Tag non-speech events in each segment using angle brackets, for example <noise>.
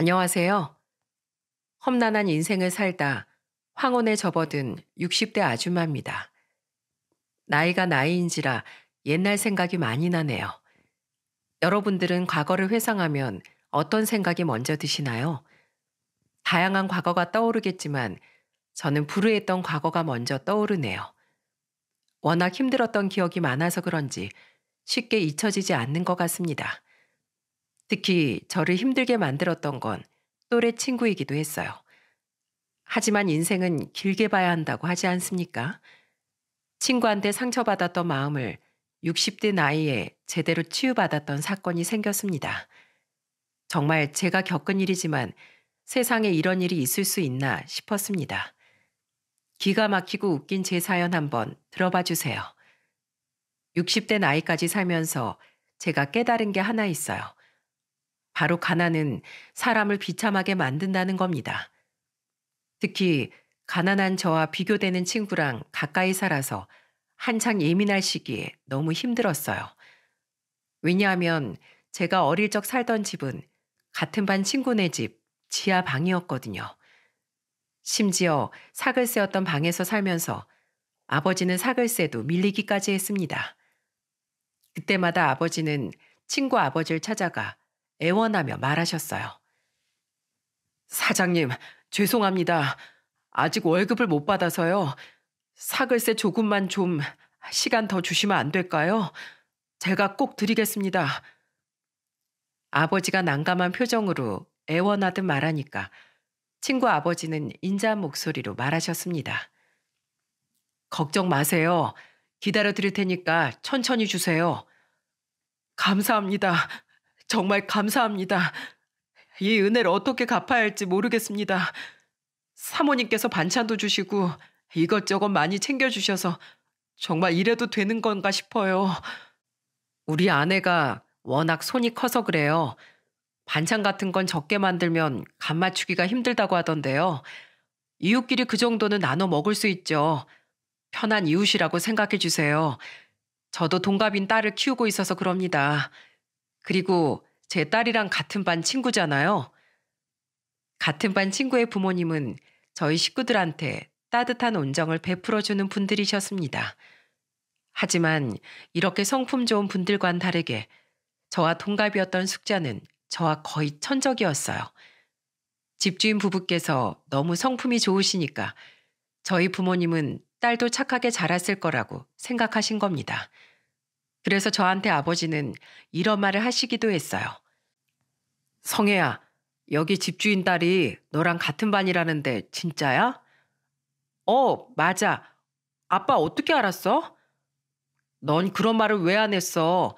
안녕하세요. 험난한 인생을 살다 황혼에 접어든 60대 아줌마입니다. 나이가 나이인지라 옛날 생각이 많이 나네요. 여러분들은 과거를 회상하면 어떤 생각이 먼저 드시나요? 다양한 과거가 떠오르겠지만 저는 불우했던 과거가 먼저 떠오르네요. 워낙 힘들었던 기억이 많아서 그런지 쉽게 잊혀지지 않는 것 같습니다. 특히 저를 힘들게 만들었던 건 또래 친구이기도 했어요. 하지만 인생은 길게 봐야 한다고 하지 않습니까? 친구한테 상처받았던 마음을 60대 나이에 제대로 치유받았던 사건이 생겼습니다. 정말 제가 겪은 일이지만 세상에 이런 일이 있을 수 있나 싶었습니다. 기가 막히고 웃긴 제 사연 한번 들어봐 주세요. 60대 나이까지 살면서 제가 깨달은 게 하나 있어요. 바로 가난은 사람을 비참하게 만든다는 겁니다. 특히 가난한 저와 비교되는 친구랑 가까이 살아서 한창 예민할 시기에 너무 힘들었어요. 왜냐하면 제가 어릴 적 살던 집은 같은 반 친구네 집 지하 방이었거든요. 심지어 사글 세였던 방에서 살면서 아버지는 사글세도 밀리기까지 했습니다. 그때마다 아버지는 친구 아버지를 찾아가 애원하며 말하셨어요. 사장님, 죄송합니다. 아직 월급을 못 받아서요. 사글세 조금만 좀 시간 더 주시면 안 될까요? 제가 꼭 드리겠습니다. 아버지가 난감한 표정으로 애원하듯 말하니까 친구 아버지는 인자한 목소리로 말하셨습니다. 걱정 마세요. 기다려 드릴 테니까 천천히 주세요. 감사합니다. 정말 감사합니다. 이 은혜를 어떻게 갚아야 할지 모르겠습니다. 사모님께서 반찬도 주시고 이것저것 많이 챙겨주셔서 정말 이래도 되는 건가 싶어요. 우리 아내가 워낙 손이 커서 그래요. 반찬 같은 건 적게 만들면 간 맞추기가 힘들다고 하던데요. 이웃끼리 그 정도는 나눠 먹을 수 있죠. 편한 이웃이라고 생각해 주세요. 저도 동갑인 딸을 키우고 있어서 그럽니다. 그리고 제 딸이랑 같은 반 친구잖아요. 같은 반 친구의 부모님은 저희 식구들한테 따뜻한 온정을 베풀어주는 분들이셨습니다. 하지만 이렇게 성품 좋은 분들과는 다르게 저와 동갑이었던 숙자는 저와 거의 천적이었어요. 집주인 부부께서 너무 성품이 좋으시니까 저희 부모님은 딸도 착하게 자랐을 거라고 생각하신 겁니다. 그래서 저한테 아버지는 이런 말을 하시기도 했어요. 성혜야, 여기 집주인 딸이 너랑 같은 반이라는데 진짜야? 어, 맞아. 아빠 어떻게 알았어? 넌 그런 말을 왜 안 했어?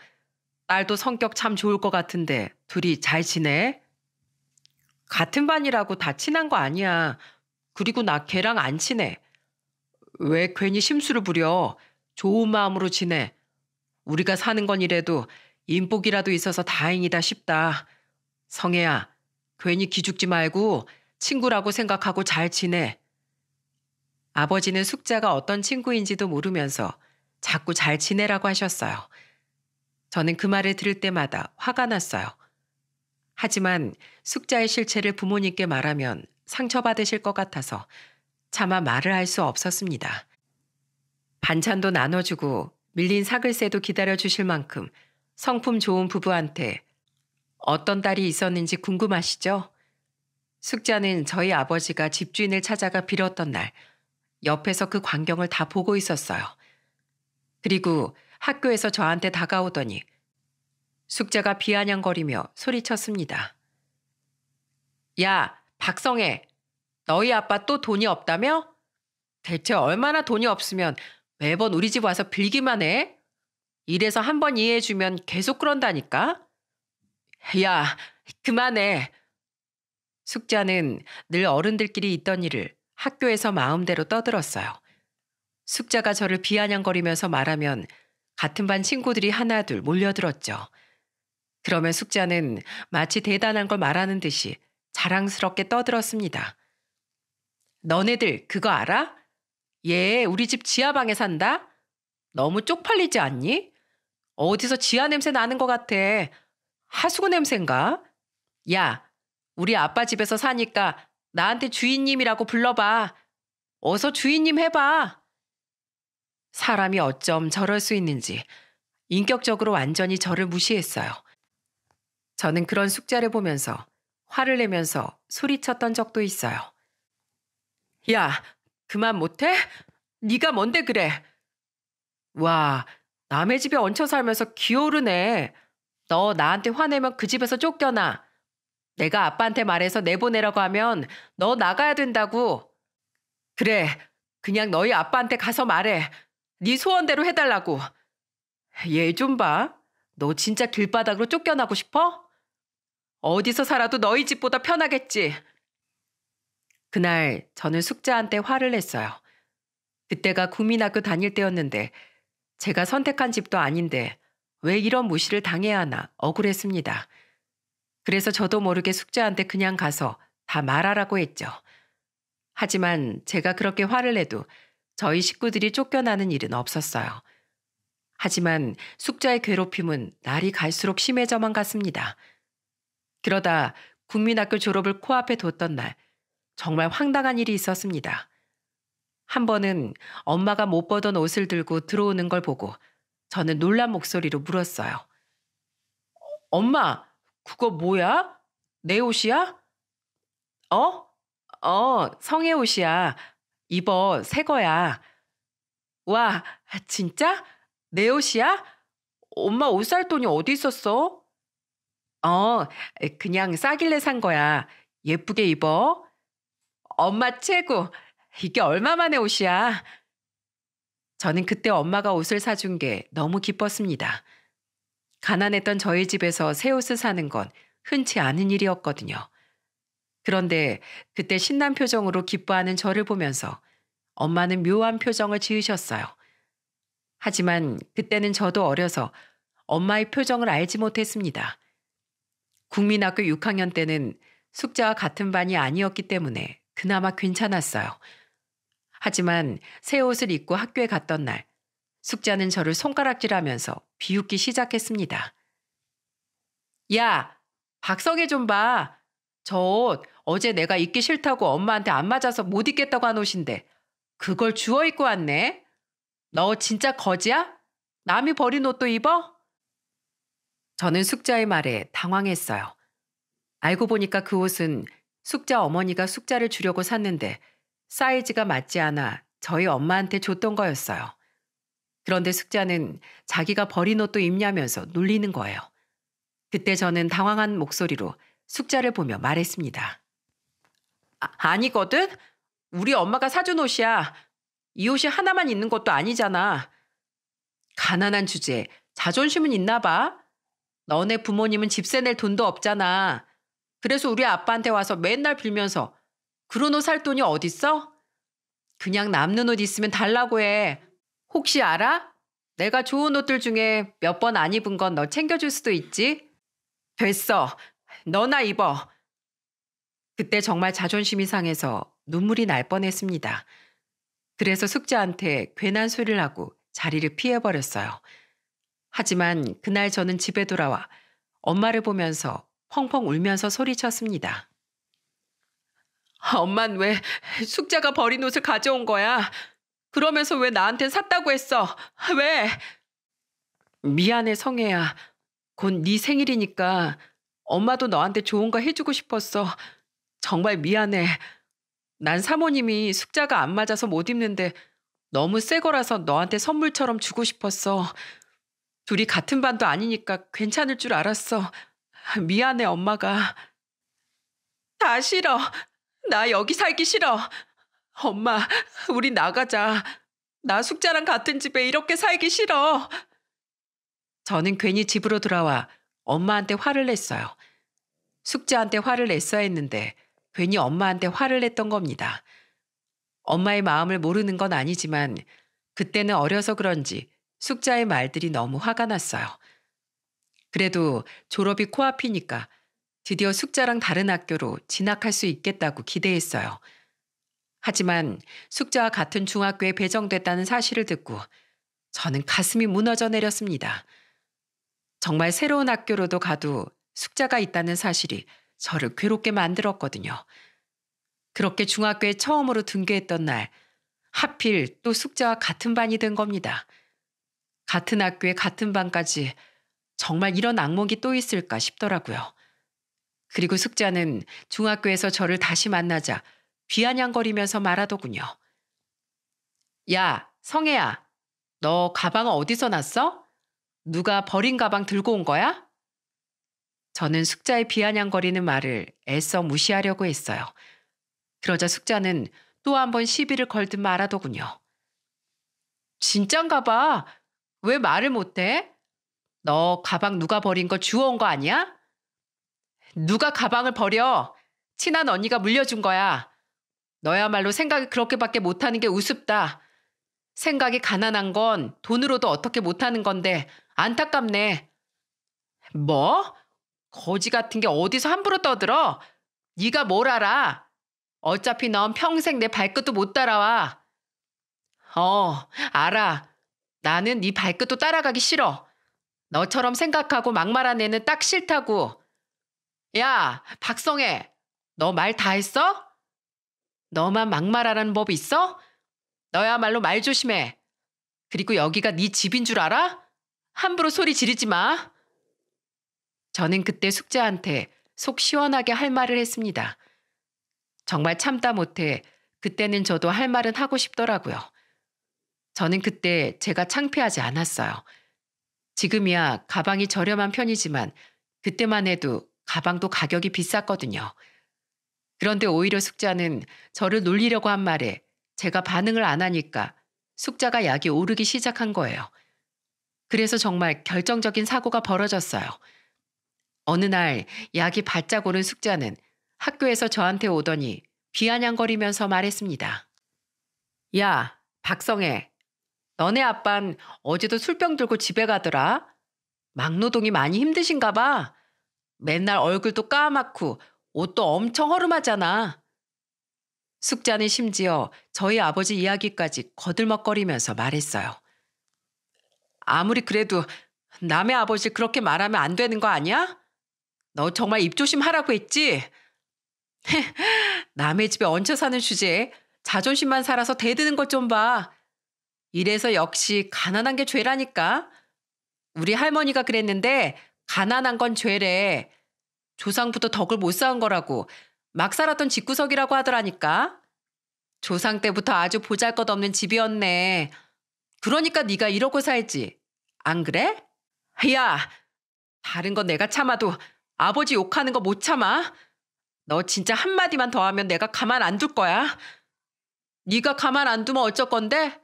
딸도 성격 참 좋을 것 같은데 둘이 잘 지내? 같은 반이라고 다 친한 거 아니야. 그리고 나 걔랑 안 친해. 왜 괜히 심술을 부려? 좋은 마음으로 지내. 우리가 사는 건 이래도 인복이라도 있어서 다행이다 싶다. 성혜야, 괜히 기죽지 말고 친구라고 생각하고 잘 지내. 아버지는 숙자가 어떤 친구인지도 모르면서 자꾸 잘 지내라고 하셨어요. 저는 그 말을 들을 때마다 화가 났어요. 하지만 숙자의 실체를 부모님께 말하면 상처받으실 것 같아서 차마 말을 할 수 없었습니다. 반찬도 나눠주고 밀린 사글세도 기다려 주실 만큼 성품 좋은 부부한테 어떤 딸이 있었는지 궁금하시죠? 숙자는 저희 아버지가 집주인을 찾아가 빌었던 날 옆에서 그 광경을 다 보고 있었어요. 그리고 학교에서 저한테 다가오더니 숙자가 비아냥거리며 소리쳤습니다. 야, 박성애, 너희 아빠 또 돈이 없다며? 대체 얼마나 돈이 없으면 매번 우리 집 와서 빌기만 해. 이래서 한 번 이해해주면 계속 그런다니까. 야, 그만해. 숙자는 늘 어른들끼리 있던 일을 학교에서 마음대로 떠들었어요. 숙자가 저를 비아냥거리면서 말하면 같은 반 친구들이 하나둘 몰려들었죠. 그러면 숙자는 마치 대단한 걸 말하는 듯이 자랑스럽게 떠들었습니다. 너네들 그거 알아? 얘 예, 우리 집 지하방에 산다? 너무 쪽팔리지 않니? 어디서 지하 냄새 나는 것 같아. 하수구 냄새인가? 야, 우리 아빠 집에서 사니까 나한테 주인님이라고 불러봐. 어서 주인님 해봐. 사람이 어쩜 저럴 수 있는지 인격적으로 완전히 저를 무시했어요. 저는 그런 숙자를 보면서 화를 내면서 소리쳤던 적도 있어요. 야, 그만 못해? 네가 뭔데 그래? 와, 남의 집에 얹혀 살면서 기어오르네. 너 나한테 화내면 그 집에서 쫓겨나. 내가 아빠한테 말해서 내보내라고 하면 너 나가야 된다고. 그래, 그냥 너희 아빠한테 가서 말해. 네 소원대로 해달라고. 얘 좀 봐. 너 진짜 길바닥으로 쫓겨나고 싶어? 어디서 살아도 너희 집보다 편하겠지. 그날 저는 숙자한테 화를 냈어요. 그때가 국민학교 다닐 때였는데 제가 선택한 집도 아닌데 왜 이런 무시를 당해야 하나 억울했습니다. 그래서 저도 모르게 숙자한테 그냥 가서 다 말하라고 했죠. 하지만 제가 그렇게 화를 내도 저희 식구들이 쫓겨나는 일은 없었어요. 하지만 숙자의 괴롭힘은 날이 갈수록 심해져만 갔습니다. 그러다 국민학교 졸업을 코앞에 뒀던 날 정말 황당한 일이 있었습니다. 한 번은 엄마가 못 벗던 옷을 들고 들어오는 걸 보고 저는 놀란 목소리로 물었어요. 엄마, 그거 뭐야? 내 옷이야? 어? 어, 성의 옷이야. 입어, 새 거야. 와, 진짜? 내 옷이야? 엄마 옷 살 돈이 어디 있었어? 어, 그냥 싸길래 산 거야. 예쁘게 입어. 엄마 최고. 이게 얼마 만의 옷이야. 저는 그때 엄마가 옷을 사준 게 너무 기뻤습니다. 가난했던 저희 집에서 새 옷을 사는 건 흔치 않은 일이었거든요. 그런데 그때 신난 표정으로 기뻐하는 저를 보면서 엄마는 묘한 표정을 지으셨어요. 하지만 그때는 저도 어려서 엄마의 표정을 알지 못했습니다. 국민학교 6학년 때는 숙제와 같은 반이 아니었기 때문에 그나마 괜찮았어요. 하지만 새 옷을 입고 학교에 갔던 날 숙자는 저를 손가락질하면서 비웃기 시작했습니다. 야, 박성애 좀 봐. 저 옷 어제 내가 입기 싫다고 엄마한테 안 맞아서 못 입겠다고 한 옷인데 그걸 주워 입고 왔네. 너 진짜 거지야? 남이 버린 옷도 입어? 저는 숙자의 말에 당황했어요. 알고 보니까 그 옷은 숙자 어머니가 숙자를 주려고 샀는데 사이즈가 맞지 않아 저희 엄마한테 줬던 거였어요. 그런데 숙자는 자기가 버린 옷도 입냐면서 놀리는 거예요. 그때 저는 당황한 목소리로 숙자를 보며 말했습니다. 아, 니거든 우리 엄마가 사준 옷이야. 이 옷이 하나만 있는 것도 아니잖아. 가난한 주제에 자존심은 있나 봐. 너네 부모님은 집세 낼 돈도 없잖아. 그래서 우리 아빠한테 와서 맨날 빌면서 그런 옷 살 돈이 어딨어? 그냥 남는 옷 있으면 달라고 해. 혹시 알아? 내가 좋은 옷들 중에 몇 번 안 입은 건 너 챙겨줄 수도 있지? 됐어. 너나 입어. 그때 정말 자존심이 상해서 눈물이 날 뻔했습니다. 그래서 숙자한테 괜한 소리를 하고 자리를 피해버렸어요. 하지만 그날 저는 집에 돌아와 엄마를 보면서 펑펑 울면서 소리쳤습니다. 아, 엄만 왜 숙자가 버린 옷을 가져온 거야? 그러면서 왜 나한테 샀다고 했어? 왜? 미안해 성혜야. 곧 네 생일이니까 엄마도 너한테 좋은 거 해주고 싶었어. 정말 미안해. 난 사모님이 숙자가 안 맞아서 못 입는데 너무 새 거라서 너한테 선물처럼 주고 싶었어. 둘이 같은 반도 아니니까 괜찮을 줄 알았어. 미안해, 엄마가. 다 싫어. 나 여기 살기 싫어. 엄마, 우리 나가자. 나 숙자랑 같은 집에 이렇게 살기 싫어. 저는 괜히 집으로 돌아와 엄마한테 화를 냈어요. 숙자한테 화를 냈어야 했는데 괜히 엄마한테 화를 냈던 겁니다. 엄마의 마음을 모르는 건 아니지만 그때는 어려서 그런지 숙자의 말들이 너무 화가 났어요. 그래도 졸업이 코앞이니까 드디어 숙자랑 다른 학교로 진학할 수 있겠다고 기대했어요. 하지만 숙자와 같은 중학교에 배정됐다는 사실을 듣고 저는 가슴이 무너져 내렸습니다. 정말 새로운 학교로도 가도 숙자가 있다는 사실이 저를 괴롭게 만들었거든요. 그렇게 중학교에 처음으로 등교했던 날, 하필 또 숙자와 같은 반이 된 겁니다. 같은 학교에 같은 반까지 정말 이런 악몽이 또 있을까 싶더라고요. 그리고 숙자는 중학교에서 저를 다시 만나자 비아냥거리면서 말하더군요. 야, 성혜야, 너 가방 어디서 났어? 누가 버린 가방 들고 온 거야? 저는 숙자의 비아냥거리는 말을 애써 무시하려고 했어요. 그러자 숙자는 또 한 번 시비를 걸듯 말하더군요. 진짠가 봐. 왜 말을 못해? 너 가방 누가 버린 거 주워온 거 아니야? 누가 가방을 버려? 친한 언니가 물려준 거야. 너야말로 생각이 그렇게밖에 못하는 게 우습다. 생각이 가난한 건 돈으로도 어떻게 못하는 건데 안타깝네. 뭐? 거지 같은 게 어디서 함부로 떠들어? 네가 뭘 알아? 어차피 넌 평생 내 발끝도 못 따라와. 어, 알아. 나는 네 발끝도 따라가기 싫어. 너처럼 생각하고 막말한 애는 딱 싫다고. 야, 박성애, 너 말 다 했어? 너만 막말하라는 법 있어? 너야말로 말 조심해. 그리고 여기가 네 집인 줄 알아? 함부로 소리 지르지 마. 저는 그때 숙자한테 속 시원하게 할 말을 했습니다. 정말 참다 못해 그때는 저도 할 말은 하고 싶더라고요. 저는 그때 제가 창피하지 않았어요. 지금이야 가방이 저렴한 편이지만 그때만 해도 가방도 가격이 비쌌거든요. 그런데 오히려 숙자는 저를 놀리려고 한 말에 제가 반응을 안 하니까 숙자가 약이 오르기 시작한 거예요. 그래서 정말 결정적인 사고가 벌어졌어요. 어느 날 약이 바짝 오른 숙자는 학교에서 저한테 오더니 비아냥거리면서 말했습니다. 야, 박성애, 너네 아빤 어제도 술병 들고 집에 가더라. 막노동이 많이 힘드신가 봐. 맨날 얼굴도 까맣고 옷도 엄청 허름하잖아. 숙자는 심지어 저희 아버지 이야기까지 거들먹거리면서 말했어요. 아무리 그래도 남의 아버지 그렇게 말하면 안 되는 거 아니야? 너 정말 입조심하라고 했지? <laughs> 남의 집에 얹혀 사는 주제에 자존심만 살아서 대드는 것 좀 봐. 이래서 역시 가난한 게 죄라니까. 우리 할머니가 그랬는데 가난한 건 죄래. 조상부터 덕을 못 쌓은 거라고 막 살았던 집구석이라고 하더라니까. 조상 때부터 아주 보잘것없는 집이었네. 그러니까 네가 이러고 살지. 안 그래? 야, 다른 건 내가 참아도 아버지 욕하는 거 못 참아. 너 진짜 한마디만 더 하면 내가 가만 안 둘 거야. 네가 가만 안 두면 어쩔 건데?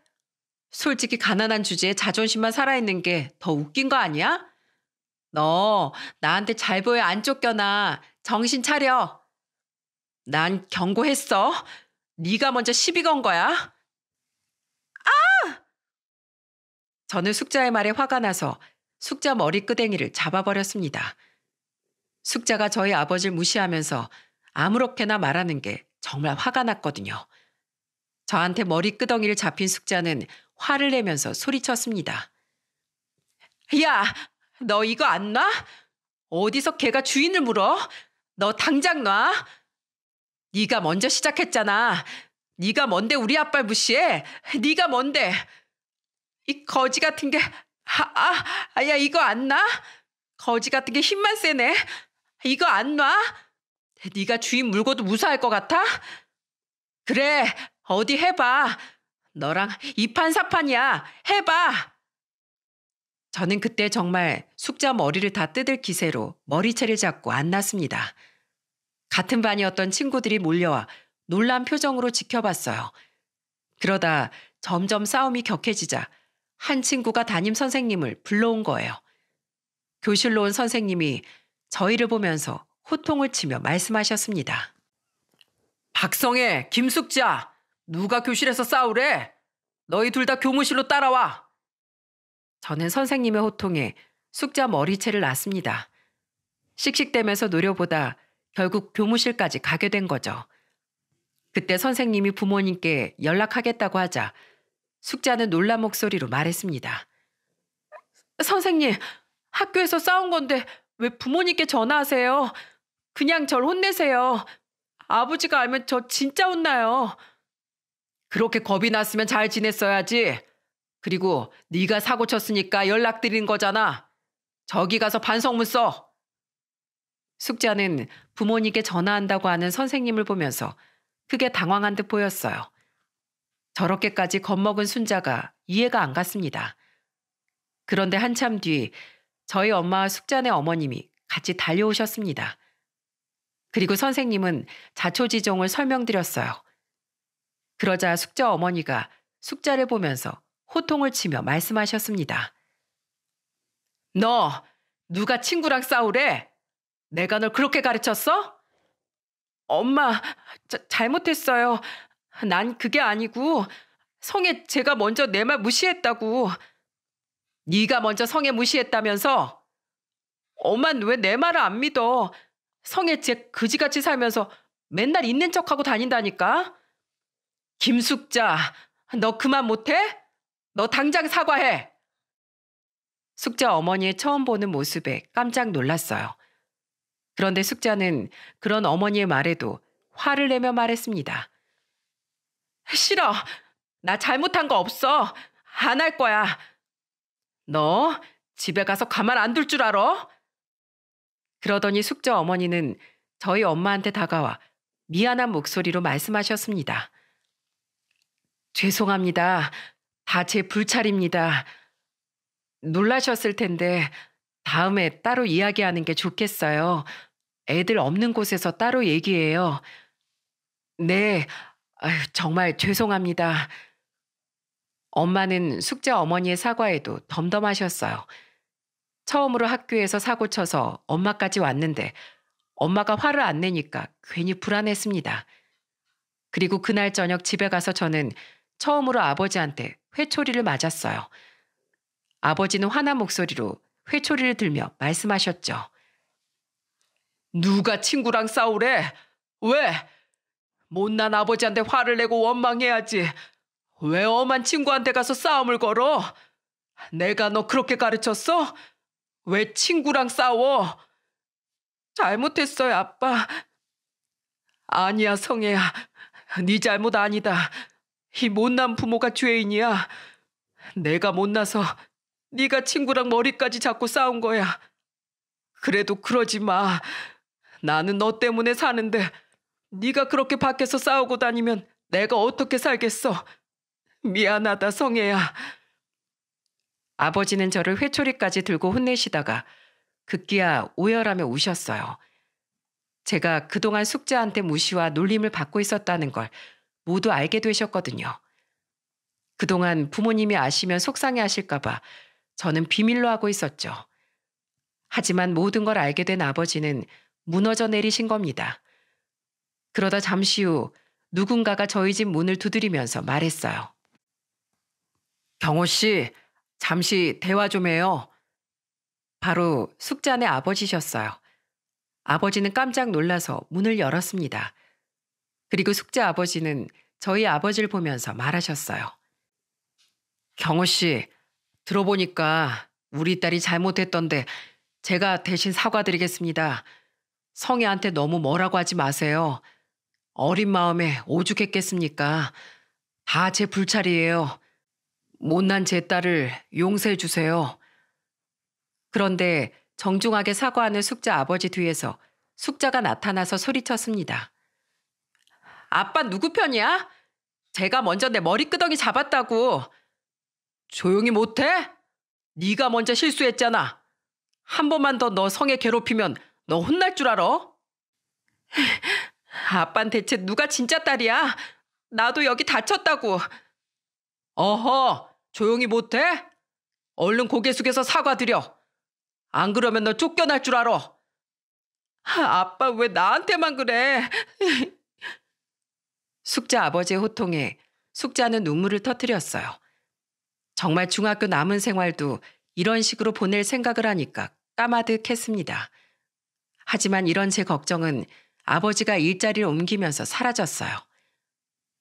솔직히 가난한 주제에 자존심만 살아있는 게 더 웃긴 거 아니야? 너 나한테 잘 보여 안 쫓겨나. 정신 차려. 난 경고했어. 네가 먼저 시비 건 거야. 아! 저는 숙자의 말에 화가 나서 숙자 머리끄댕이를 잡아버렸습니다. 숙자가 저희 아버지를 무시하면서 아무렇게나 말하는 게 정말 화가 났거든요. 저한테 머리끄덩이를 잡힌 숙자는 화를 내면서 소리쳤습니다. 야, 너 이거 안 놔? 어디서 개가 주인을 물어? 너 당장 놔. 네가 먼저 시작했잖아. 네가 뭔데 우리 아빠 무시해? 네가 뭔데? 이 거지 같은 게 아, 아, 야 이거 안 놔? 거지 같은 게 힘만 세네. 이거 안 놔? 네가 주인 물고도 무사할 것 같아? 그래, 어디 해봐. 너랑 이판사판이야. 해봐. 저는 그때 정말 숙자 머리를 다 뜯을 기세로 머리채를 잡고 안났습니다. 같은 반이었던 친구들이 몰려와 놀란 표정으로 지켜봤어요. 그러다 점점 싸움이 격해지자 한 친구가 담임 선생님을 불러온 거예요. 교실로 온 선생님이 저희를 보면서 호통을 치며 말씀하셨습니다. 박성혜 김숙자, 누가 교실에서 싸우래? 너희 둘 다 교무실로 따라와. 저는 선생님의 호통에 숙자 머리채를 놨습니다. 씩씩대면서 노려보다 결국 교무실까지 가게 된 거죠. 그때 선생님이 부모님께 연락하겠다고 하자 숙자는 놀란 목소리로 말했습니다. 선생님, 학교에서 싸운 건데 왜 부모님께 전화하세요? 그냥 절 혼내세요. 아버지가 알면 저 진짜 혼나요. 그렇게 겁이 났으면 잘 지냈어야지. 그리고 네가 사고 쳤으니까 연락드린 거잖아. 저기 가서 반성문 써. 숙자는 부모님께 전화한다고 하는 선생님을 보면서 크게 당황한 듯 보였어요. 저렇게까지 겁먹은 순자가 이해가 안 갔습니다. 그런데 한참 뒤 저희 엄마와 숙자네 어머님이 같이 달려오셨습니다. 그리고 선생님은 자초지종을 설명드렸어요. 그러자 숙자 어머니가 숙자를 보면서 호통을 치며 말씀하셨습니다. 너 누가 친구랑 싸우래? 내가 널 그렇게 가르쳤어? 엄마, 자, 잘못했어요. 난 그게 아니고 성에 제가 먼저 내 말 무시했다고. 네가 먼저 성에 무시했다면서? 엄마는왜 내 말을 안 믿어? 성에 제 그지같이 살면서 맨날 있는 척하고 다닌다니까? 김숙자, 너 그만 못해? 너 당장 사과해! 숙자 어머니의 처음 보는 모습에 깜짝 놀랐어요. 그런데 숙자는 그런 어머니의 말에도 화를 내며 말했습니다. 싫어! 나 잘못한 거 없어! 안 할 거야! 너 집에 가서 가만 안 둘 줄 알아? 그러더니 숙자 어머니는 저희 엄마한테 다가와 미안한 목소리로 말씀하셨습니다. 죄송합니다. 다 제 불찰입니다. 놀라셨을 텐데 다음에 따로 이야기하는 게 좋겠어요. 애들 없는 곳에서 따로 얘기해요. 네, 아유, 정말 죄송합니다. 엄마는 숙제 어머니의 사과에도 덤덤하셨어요. 처음으로 학교에서 사고 쳐서 엄마까지 왔는데 엄마가 화를 안 내니까 괜히 불안했습니다. 그리고 그날 저녁 집에 가서 저는 처음으로 아버지한테 회초리를 맞았어요. 아버지는 화난 목소리로 회초리를 들며 말씀하셨죠. 누가 친구랑 싸우래? 왜? 못난 아버지한테 화를 내고 원망해야지. 왜 엄한 친구한테 가서 싸움을 걸어? 내가 너 그렇게 가르쳤어? 왜 친구랑 싸워? 잘못했어요, 아빠. 아니야, 성혜야. 네 잘못 아니다. 이 못난 부모가 죄인이야. 내가 못나서 네가 친구랑 머리까지 잡고 싸운 거야. 그래도 그러지 마. 나는 너 때문에 사는데 네가 그렇게 밖에서 싸우고 다니면 내가 어떻게 살겠어. 미안하다 성애야. 아버지는 저를 회초리까지 들고 혼내시다가 극기야 오열하며 우셨어요. 제가 그동안 숙제한테 무시와 놀림을 받고 있었다는 걸 모두 알게 되셨거든요. 그동안 부모님이 아시면 속상해 하실까봐 저는 비밀로 하고 있었죠. 하지만 모든 걸 알게 된 아버지는 무너져 내리신 겁니다. 그러다 잠시 후 누군가가 저희 집 문을 두드리면서 말했어요. 경호 씨, 잠시 대화 좀 해요. 바로 숙자네 아버지셨어요. 아버지는 깜짝 놀라서 문을 열었습니다. 그리고 숙제 아버지는 저희 아버지를 보면서 말하셨어요. 경호 씨, 들어보니까 우리 딸이 잘못했던데 제가 대신 사과드리겠습니다. 성애한테 너무 뭐라고 하지 마세요. 어린 마음에 오죽했겠습니까? 다 제 불찰이에요. 못난 제 딸을 용서해 주세요. 그런데 정중하게 사과하는 숙자 아버지 뒤에서 숙자가 나타나서 소리쳤습니다. 아빠 누구 편이야? 제가 먼저 내 머리끄덩이 잡았다고. 조용히 못해? 네가 먼저 실수했잖아. 한 번만 더 너 성에 괴롭히면 너 혼날 줄 알아? <laughs> 아빤 대체 누가 진짜 딸이야? 나도 여기 다쳤다고. 어허, 조용히 못해? 얼른 고개 숙여서 사과드려. 안 그러면 너 쫓겨날 줄 알아. 아빠 왜 나한테만 그래? <laughs> 숙자 아버지의 호통에 숙자는 눈물을 터뜨렸어요. 정말 중학교 남은 생활도 이런 식으로 보낼 생각을 하니까 까마득했습니다. 하지만 이런 제 걱정은 아버지가 일자리를 옮기면서 사라졌어요.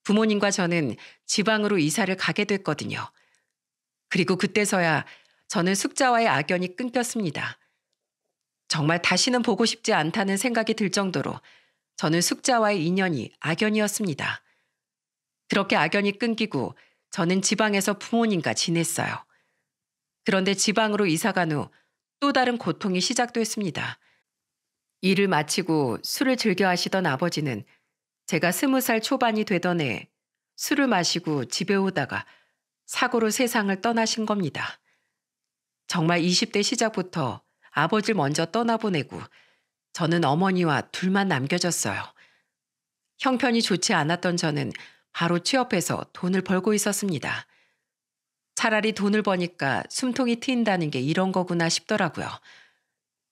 부모님과 저는 지방으로 이사를 가게 됐거든요. 그리고 그때서야 저는 숙자와의 악연이 끊겼습니다. 정말 다시는 보고 싶지 않다는 생각이 들 정도로 저는 숙자와의 인연이 악연이었습니다. 그렇게 악연이 끊기고 저는 지방에서 부모님과 지냈어요. 그런데 지방으로 이사간 후 또 다른 고통이 시작됐습니다. 일을 마치고 술을 즐겨 하시던 아버지는 제가 스무 살 초반이 되던 해 술을 마시고 집에 오다가 사고로 세상을 떠나신 겁니다. 정말 20대 시작부터 아버지를 먼저 떠나보내고 저는 어머니와 둘만 남겨졌어요. 형편이 좋지 않았던 저는 바로 취업해서 돈을 벌고 있었습니다. 차라리 돈을 버니까 숨통이 트인다는 게 이런 거구나 싶더라고요.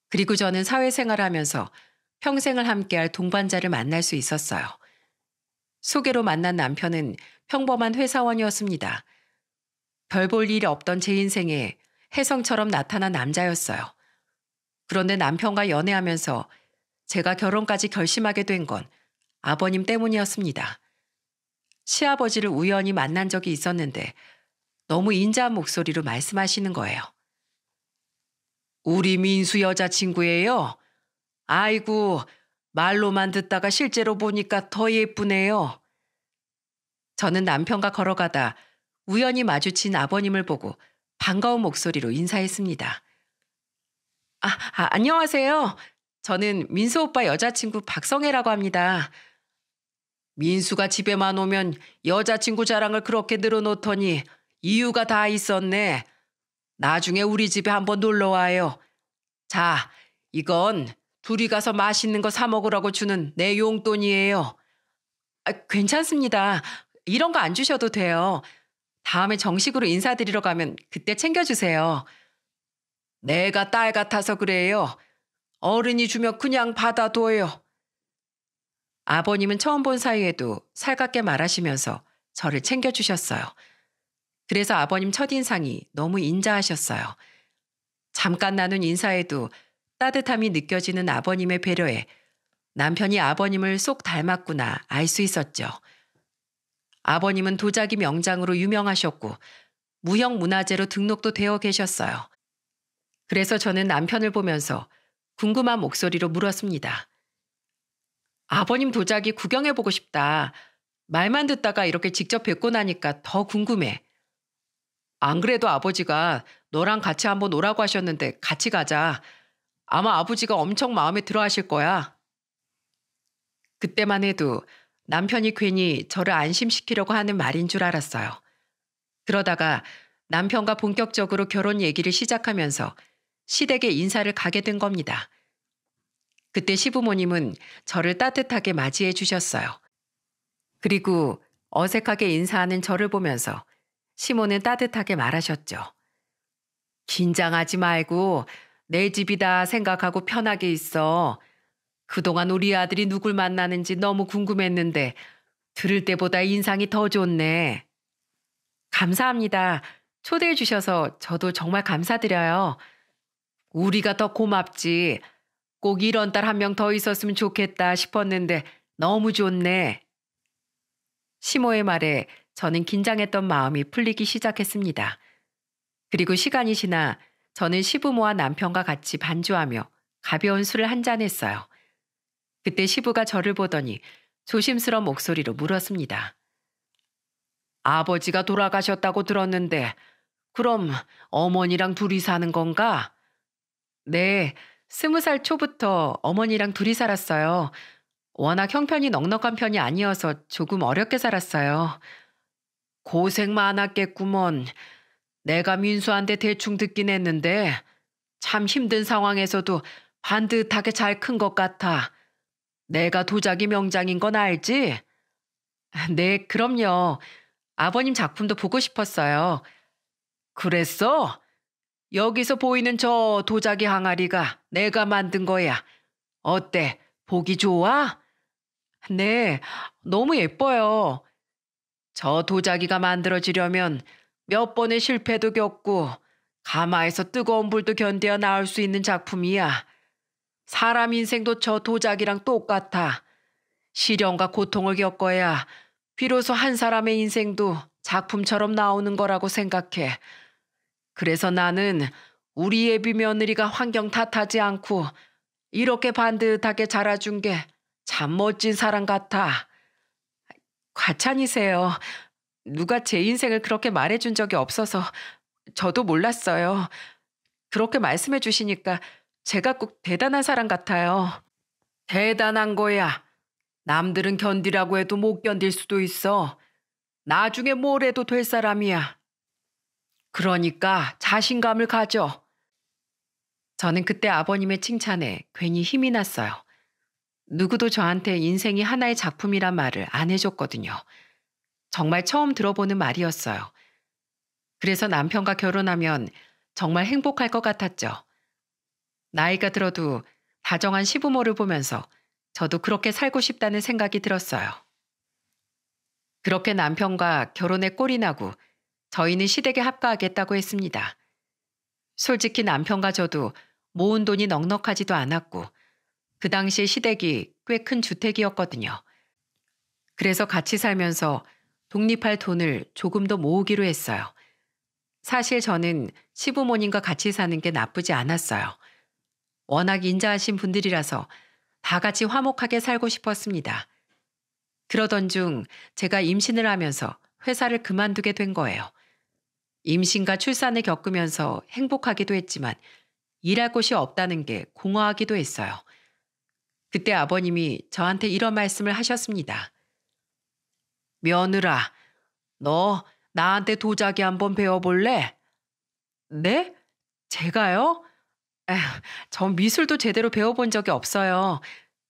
그리고 저는 사회생활 하면서 평생을 함께할 동반자를 만날 수 있었어요. 소개로 만난 남편은 평범한 회사원이었습니다. 별 볼일 없던 제 인생에 혜성처럼 나타난 남자였어요. 그런데 남편과 연애하면서 제가 결혼까지 결심하게 된 건 아버님 때문이었습니다. 시아버지를 우연히 만난 적이 있었는데 너무 인자한 목소리로 말씀하시는 거예요. 우리 민수 여자친구예요. 아이고, 말로만 듣다가 실제로 보니까 더 예쁘네요. 저는 남편과 걸어가다 우연히 마주친 아버님을 보고 반가운 목소리로 인사했습니다. 아, 아, 안녕하세요. 저는 민수 오빠 여자친구 박성애라고 합니다. 민수가 집에만 오면 여자친구 자랑을 그렇게 늘어놓더니 이유가 다 있었네. 나중에 우리 집에 한번 놀러 와요. 자, 이건 둘이 가서 맛있는 거 사 먹으라고 주는 내 용돈이에요. 아, 괜찮습니다. 이런 거 안 주셔도 돼요. 다음에 정식으로 인사드리러 가면 그때 챙겨주세요. 내가 딸 같아서 그래요. 어른이 주면 그냥 받아둬요. 아버님은 처음 본 사이에도 살갑게 말하시면서 저를 챙겨주셨어요. 그래서 아버님 첫인상이 너무 인자하셨어요. 잠깐 나눈 인사에도 따뜻함이 느껴지는 아버님의 배려에 남편이 아버님을 쏙 닮았구나 알 수 있었죠. 아버님은 도자기 명장으로 유명하셨고 무형문화재로 등록도 되어 계셨어요. 그래서 저는 남편을 보면서 궁금한 목소리로 물었습니다. 아버님 도자기 구경해보고 싶다. 말만 듣다가 이렇게 직접 뵙고 나니까 더 궁금해. 안 그래도 아버지가 너랑 같이 한번 오라고 하셨는데 같이 가자. 아마 아버지가 엄청 마음에 들어 하실 거야. 그때만 해도 남편이 괜히 저를 안심시키려고 하는 말인 줄 알았어요. 그러다가 남편과 본격적으로 결혼 얘기를 시작하면서 시댁에 인사를 가게 된 겁니다. 그때 시부모님은 저를 따뜻하게 맞이해 주셨어요. 그리고 어색하게 인사하는 저를 보면서 시모는 따뜻하게 말하셨죠. 긴장하지 말고 내 집이다 생각하고 편하게 있어. 그동안 우리 아들이 누굴 만나는지 너무 궁금했는데 들을 때보다 인상이 더 좋네. 감사합니다. 초대해 주셔서 저도 정말 감사드려요. 우리가 더 고맙지. 꼭 이런 딸 한 명 더 있었으면 좋겠다 싶었는데 너무 좋네. 시모의 말에 저는 긴장했던 마음이 풀리기 시작했습니다. 그리고 시간이 지나 저는 시부모와 남편과 같이 반주하며 가벼운 술을 한잔 했어요. 그때 시부가 저를 보더니 조심스러운 목소리로 물었습니다. 아버지가 돌아가셨다고 들었는데, 그럼 어머니랑 둘이 사는 건가? 네, 스무 살 초부터 어머니랑 둘이 살았어요. 워낙 형편이 넉넉한 편이 아니어서 조금 어렵게 살았어요. 고생 많았겠구먼. 내가 민수한테 대충 듣긴 했는데 참 힘든 상황에서도 반듯하게 잘 큰 것 같아. 내가 도자기 명장인 건 알지? 네, 그럼요. 아버님 작품도 보고 싶었어요. 그랬어? 여기서 보이는 저 도자기 항아리가 내가 만든 거야. 어때? 보기 좋아? 네, 너무 예뻐요. 저 도자기가 만들어지려면 몇 번의 실패도 겪고 가마에서 뜨거운 불도 견뎌 나올 수 있는 작품이야. 사람 인생도 저 도자기랑 똑같아. 시련과 고통을 겪어야 비로소 한 사람의 인생도 작품처럼 나오는 거라고 생각해. 그래서 나는 우리 예비 며느리가 환경 탓하지 않고 이렇게 반듯하게 자라준 게 참 멋진 사람 같아. 과찬이세요. 누가 제 인생을 그렇게 말해준 적이 없어서 저도 몰랐어요. 그렇게 말씀해 주시니까 제가 꼭 대단한 사람 같아요. 대단한 거야. 남들은 견디라고 해도 못 견딜 수도 있어. 나중에 뭘 해도 될 사람이야. 그러니까 자신감을 가져. 저는 그때 아버님의 칭찬에 괜히 힘이 났어요. 누구도 저한테 인생이 하나의 작품이란 말을 안 해줬거든요. 정말 처음 들어보는 말이었어요. 그래서 남편과 결혼하면 정말 행복할 것 같았죠. 나이가 들어도 다정한 시부모를 보면서 저도 그렇게 살고 싶다는 생각이 들었어요. 그렇게 남편과 결혼에 꼴이 나고 저희는 시댁에 합가하겠다고 했습니다. 솔직히 남편과 저도 모은 돈이 넉넉하지도 않았고 그 당시 시댁이 꽤 큰 주택이었거든요. 그래서 같이 살면서 독립할 돈을 조금 더 모으기로 했어요. 사실 저는 시부모님과 같이 사는 게 나쁘지 않았어요. 워낙 인자하신 분들이라서 다 같이 화목하게 살고 싶었습니다. 그러던 중 제가 임신을 하면서 회사를 그만두게 된 거예요. 임신과 출산을 겪으면서 행복하기도 했지만 일할 곳이 없다는 게 공허하기도 했어요. 그때 아버님이 저한테 이런 말씀을 하셨습니다. 며느라, 너 나한테 도자기 한번 배워볼래? 네? 제가요? 에휴, 전 미술도 제대로 배워본 적이 없어요.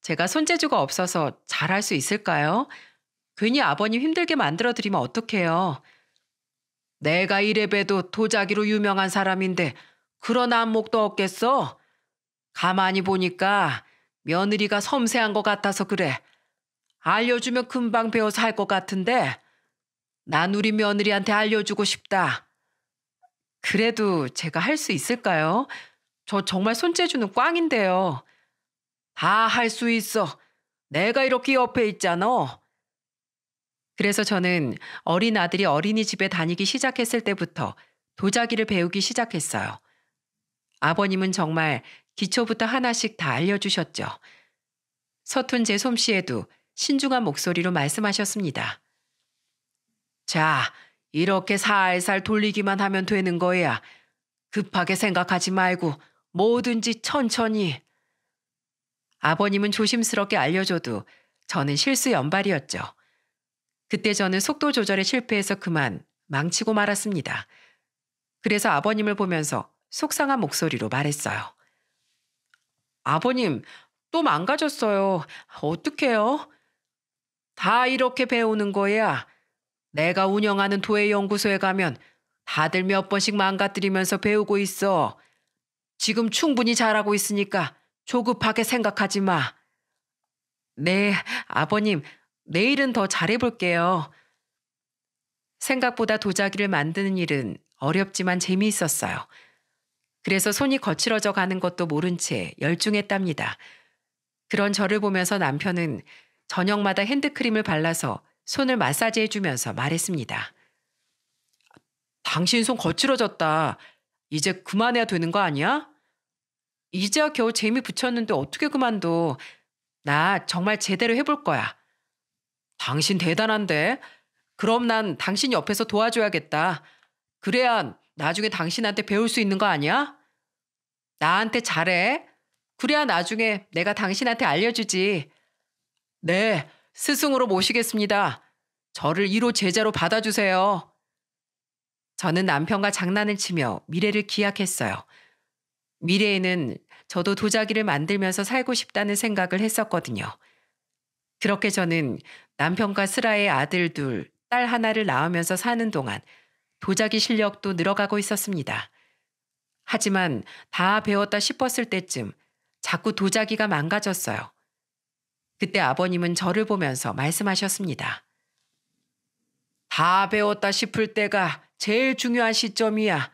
제가 손재주가 없어서 잘할 수 있을까요? 괜히 아버님 힘들게 만들어드리면 어떡해요. 내가 이래 봬도 도자기로 유명한 사람인데 그런 안목도 없겠어? 가만히 보니까 며느리가 섬세한 것 같아서 그래. 알려주면 금방 배워서 할 것 같은데 난 우리 며느리한테 알려주고 싶다. 그래도 제가 할 수 있을까요? 저 정말 손재주는 꽝인데요. 다 할 수 있어. 내가 이렇게 옆에 있잖아. 그래서 저는 어린 아들이 어린이집에 다니기 시작했을 때부터 도자기를 배우기 시작했어요. 아버님은 정말 기초부터 하나씩 다 알려주셨죠. 서툰 제 솜씨에도 신중한 목소리로 말씀하셨습니다. 자, 이렇게 살살 돌리기만 하면 되는 거야. 급하게 생각하지 말고 뭐든지 천천히. 아버님은 조심스럽게 알려줘도 저는 실수 연발이었죠. 그때 저는 속도 조절에 실패해서 그만 망치고 말았습니다. 그래서 아버님을 보면서 속상한 목소리로 말했어요. 아버님, 또 망가졌어요. 어떡해요? 다 이렇게 배우는 거야. 내가 운영하는 도예연구소에 가면 다들 몇 번씩 망가뜨리면서 배우고 있어. 지금 충분히 잘하고 있으니까 조급하게 생각하지 마. 네, 아버님, 내일은 더 잘해볼게요. 생각보다 도자기를 만드는 일은 어렵지만 재미있었어요. 그래서 손이 거칠어져 가는 것도 모른 채 열중했답니다. 그런 저를 보면서 남편은 저녁마다 핸드크림을 발라서 손을 마사지해주면서 말했습니다. 당신 손 거칠어졌다. 이제 그만해야 되는 거 아니야? 이제야 겨우 재미 붙였는데 어떻게 그만둬. 나 정말 제대로 해볼 거야. 당신 대단한데? 그럼 난 당신 옆에서 도와줘야겠다. 그래야 나중에 당신한테 배울 수 있는 거 아니야? 나한테 잘해. 그래야 나중에 내가 당신한테 알려주지. 네, 스승으로 모시겠습니다. 저를 1호 제자로 받아주세요. 저는 남편과 장난을 치며 미래를 기약했어요. 미래에는 저도 도자기를 만들면서 살고 싶다는 생각을 했었거든요. 그렇게 저는 남편과 슬아의 아들 둘, 딸 하나를 낳으면서 사는 동안 도자기 실력도 늘어가고 있었습니다. 하지만 다 배웠다 싶었을 때쯤 자꾸 도자기가 망가졌어요. 그때 아버님은 저를 보면서 말씀하셨습니다. 다 배웠다 싶을 때가 제일 중요한 시점이야.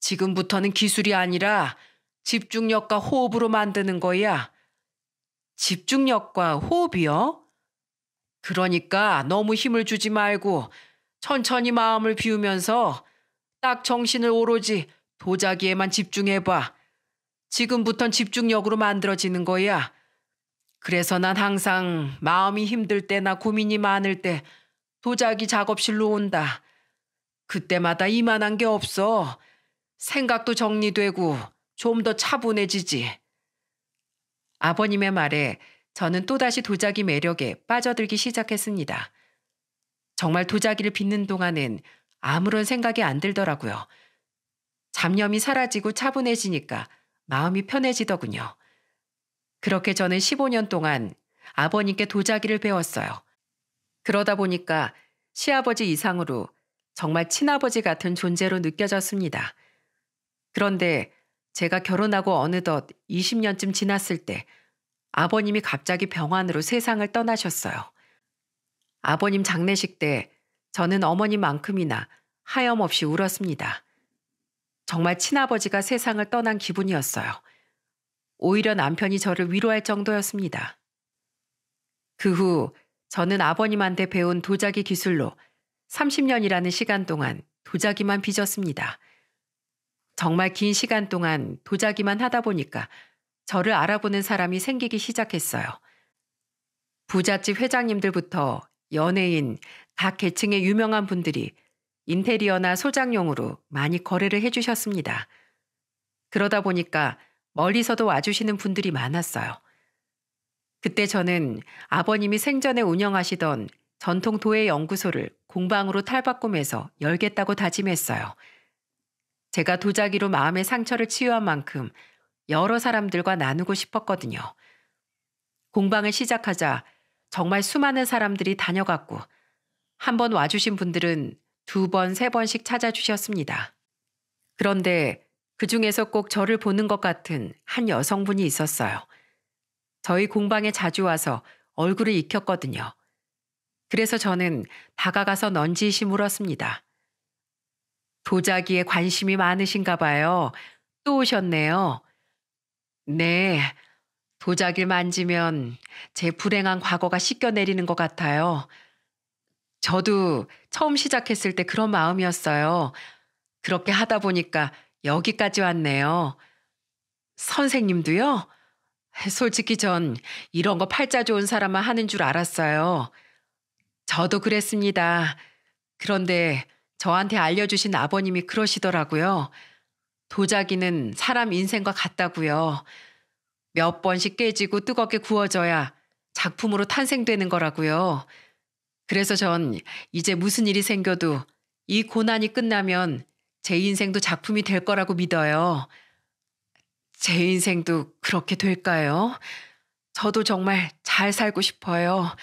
지금부터는 기술이 아니라 집중력과 호흡으로 만드는 거야. 집중력과 호흡이요? 그러니까 너무 힘을 주지 말고 천천히 마음을 비우면서 딱 정신을 오로지 도자기에만 집중해봐. 지금부턴 집중력으로 만들어지는 거야. 그래서 난 항상 마음이 힘들 때나 고민이 많을 때 도자기 작업실로 온다. 그때마다 이만한 게 없어. 생각도 정리되고 좀 더 차분해지지. 아버님의 말에 저는 또다시 도자기 매력에 빠져들기 시작했습니다. 정말 도자기를 빚는 동안엔 아무런 생각이 안 들더라고요. 잡념이 사라지고 차분해지니까 마음이 편해지더군요. 그렇게 저는 15년 동안 아버님께 도자기를 배웠어요. 그러다 보니까 시아버지 이상으로 정말 친아버지 같은 존재로 느껴졌습니다. 그런데 제가 결혼하고 어느덧 20년쯤 지났을 때 아버님이 갑자기 병환으로 세상을 떠나셨어요. 아버님 장례식 때 저는 어머니만큼이나 하염없이 울었습니다. 정말 친아버지가 세상을 떠난 기분이었어요. 오히려 남편이 저를 위로할 정도였습니다. 그 후 저는 아버님한테 배운 도자기 기술로 30년이라는 시간 동안 도자기만 빚었습니다. 정말 긴 시간 동안 도자기만 하다 보니까 저를 알아보는 사람이 생기기 시작했어요. 부잣집 회장님들부터 연예인, 각 계층의 유명한 분들이 인테리어나 소장용으로 많이 거래를 해주셨습니다. 그러다 보니까 멀리서도 와주시는 분들이 많았어요. 그때 저는 아버님이 생전에 운영하시던 전통 도예 연구소를 공방으로 탈바꿈해서 열겠다고 다짐했어요. 제가 도자기로 마음의 상처를 치유한 만큼 여러 사람들과 나누고 싶었거든요. 공방을 시작하자 정말 수많은 사람들이 다녀갔고 한 번 와주신 분들은 두 번, 세 번씩 찾아주셨습니다. 그런데 그 중에서 꼭 저를 보는 것 같은 한 여성분이 있었어요. 저희 공방에 자주 와서 얼굴을 익혔거든요. 그래서 저는 다가가서 넌지시 물었습니다. 도자기에 관심이 많으신가 봐요. 또 오셨네요. 네. 도자기를 만지면 제 불행한 과거가 씻겨내리는 것 같아요. 저도 처음 시작했을 때 그런 마음이었어요. 그렇게 하다 보니까 여기까지 왔네요. 선생님도요? 솔직히 전 이런 거 팔자 좋은 사람만 하는 줄 알았어요. 저도 그랬습니다. 그런데 저한테 알려주신 아버님이 그러시더라고요. 도자기는 사람 인생과 같다고요. 몇 번씩 깨지고 뜨겁게 구워져야 작품으로 탄생되는 거라고요. 그래서 전 이제 무슨 일이 생겨도 이 고난이 끝나면 제 인생도 작품이 될 거라고 믿어요. 제 인생도 그렇게 될까요? 저도 정말 잘 살고 싶어요.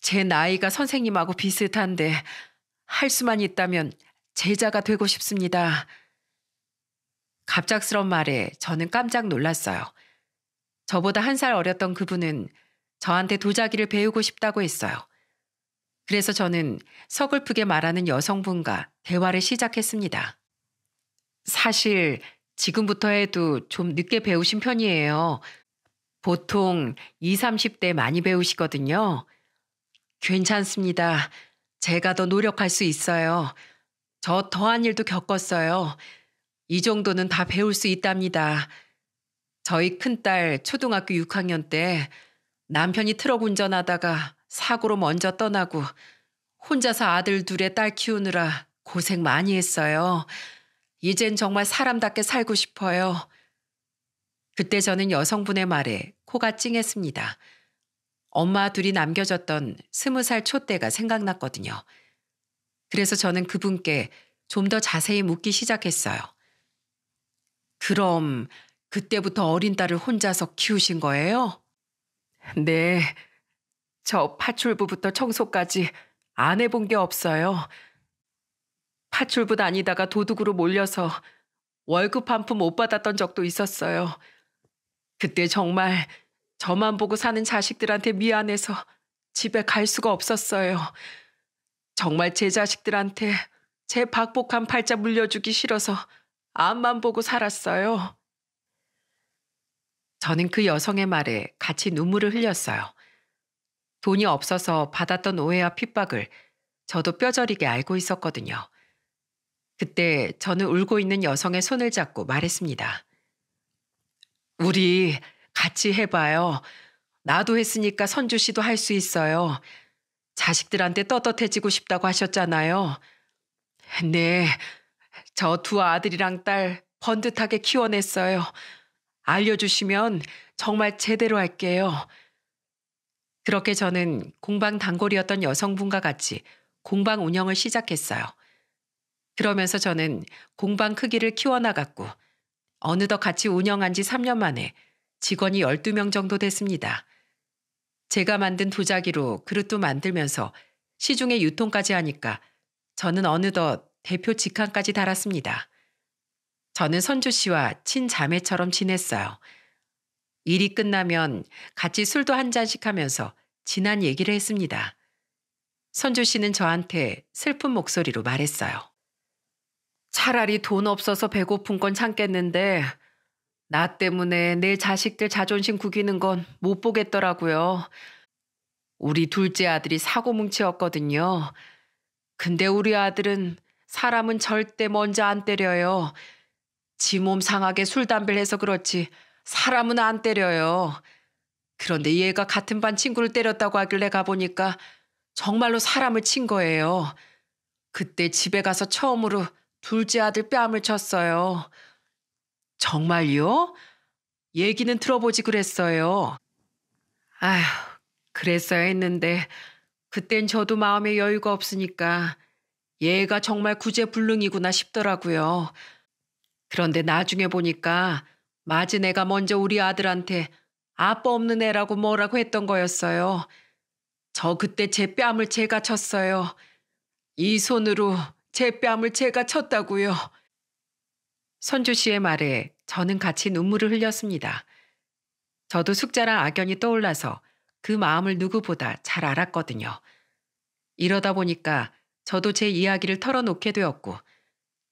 제 나이가 선생님하고 비슷한데 할 수만 있다면 제자가 되고 싶습니다. 갑작스런 말에 저는 깜짝 놀랐어요. 저보다 한 살 어렸던 그분은 저한테 도자기를 배우고 싶다고 했어요. 그래서 저는 서글프게 말하는 여성분과 대화를 시작했습니다. 사실 지금부터 해도 좀 늦게 배우신 편이에요. 보통 20, 30대 많이 배우시거든요. 괜찮습니다. 제가 더 노력할 수 있어요. 저 더한 일도 겪었어요. 이 정도는 다 배울 수 있답니다. 저희 큰딸 초등학교 6학년 때 남편이 트럭 운전하다가 사고로 먼저 떠나고 혼자서 아들 둘에 딸 키우느라 고생 많이 했어요. 이젠 정말 사람답게 살고 싶어요. 그때 저는 여성분의 말에 코가 찡했습니다. 엄마 둘이 남겨졌던 스무 살 초때가 생각났거든요. 그래서 저는 그분께 좀 더 자세히 묻기 시작했어요. 그럼 그때부터 어린 딸을 혼자서 키우신 거예요? 네. 저 파출부부터 청소까지 안 해본 게 없어요. 파출부 다니다가 도둑으로 몰려서 월급 한 푼 못 받았던 적도 있었어요. 그때 정말 저만 보고 사는 자식들한테 미안해서 집에 갈 수가 없었어요. 정말 제 자식들한테 제 박복한 팔자 물려주기 싫어서 앞만 보고 살았어요. 저는 그 여성의 말에 같이 눈물을 흘렸어요. 돈이 없어서 받았던 오해와 핍박을 저도 뼈저리게 알고 있었거든요. 그때 저는 울고 있는 여성의 손을 잡고 말했습니다. 우리 같이 해봐요. 나도 했으니까 선주 씨도 할 수 있어요. 자식들한테 떳떳해지고 싶다고 하셨잖아요. 네, 저두 아들이랑 딸 번듯하게 키워냈어요. 알려주시면 정말 제대로 할게요. 그렇게 저는 공방 단골이었던 여성분과 같이 공방 운영을 시작했어요. 그러면서 저는 공방 크기를 키워나갔고 어느덧 같이 운영한 지 3년 만에 직원이 12명 정도 됐습니다. 제가 만든 도자기로 그릇도 만들면서 시중에 유통까지 하니까 저는 어느덧 대표 직함까지 달았습니다. 저는 선주 씨와 친자매처럼 지냈어요. 일이 끝나면 같이 술도 한 잔씩 하면서 지난 얘기를 했습니다. 선주 씨는 저한테 슬픈 목소리로 말했어요. 차라리 돈 없어서 배고픈 건 참겠는데 나 때문에 내 자식들 자존심 구기는 건 못 보겠더라고요. 우리 둘째 아들이 사고뭉치였거든요. 근데 우리 아들은 사람은 절대 먼저 안 때려요. 지 몸 상하게 술, 담배를 해서 그렇지 사람은 안 때려요. 그런데 얘가 같은 반 친구를 때렸다고 하길래 가보니까 정말로 사람을 친 거예요. 그때 집에 가서 처음으로 둘째 아들 뺨을 쳤어요. 정말요? 얘기는 들어보지 그랬어요. 아휴, 그랬어야 했는데 그땐 저도 마음에 여유가 없으니까 얘가 정말 구제불능이구나 싶더라고요. 그런데 나중에 보니까 맞은 애가 먼저 우리 아들한테 아빠 없는 애라고 뭐라고 했던 거였어요. 저 그때 제 뺨을 제가 쳤어요. 이 손으로 제 뺨을 제가 쳤다고요. 선주 씨의 말에 저는 같이 눈물을 흘렸습니다. 저도 숙자랑 악연이 떠올라서 그 마음을 누구보다 잘 알았거든요. 이러다 보니까 저도 제 이야기를 털어놓게 되었고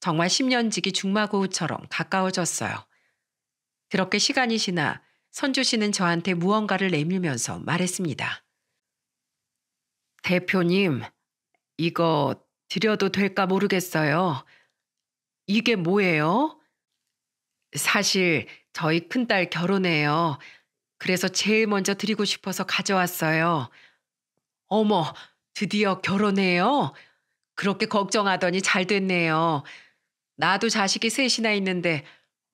정말 10년지기 중마고우처럼 가까워졌어요. 그렇게 시간이 지나 선주 씨는 저한테 무언가를 내밀면서 말했습니다. 대표님, 이거 드려도 될까 모르겠어요. 이게 뭐예요? 사실 저희 큰딸 결혼해요. 그래서 제일 먼저 드리고 싶어서 가져왔어요. 어머, 드디어 결혼해요? 그렇게 걱정하더니 잘 됐네요. 나도 자식이 셋이나 있는데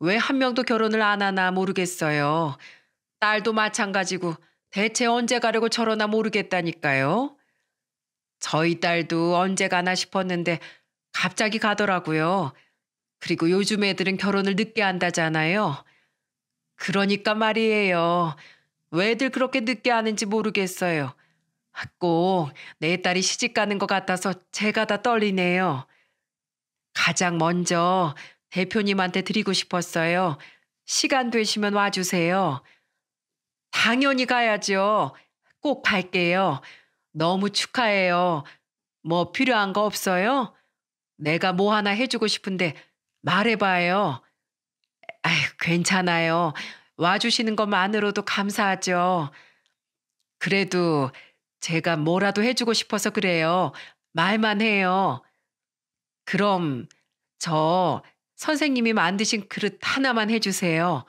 왜 한 명도 결혼을 안 하나 모르겠어요. 딸도 마찬가지고 대체 언제 가려고 저러나 모르겠다니까요. 저희 딸도 언제 가나 싶었는데 갑자기 가더라고요. 그리고 요즘 애들은 결혼을 늦게 한다잖아요. 그러니까 말이에요. 왜들 그렇게 늦게 하는지 모르겠어요. 꼭내 딸이 시집 가는 것 같아서 제가 다 떨리네요. 가장 먼저 대표님한테 드리고 싶었어요. 시간 되시면 와주세요. 당연히 가야죠. 꼭 갈게요. 너무 축하해요. 뭐 필요한 거 없어요? 내가 뭐 하나 해주고 싶은데 말해봐요. 아휴, 괜찮아요. 와주시는 것만으로도 감사하죠. 그래도 제가 뭐라도 해주고 싶어서 그래요. 말만 해요. 그럼 저 선생님이 만드신 그릇 하나만 해주세요.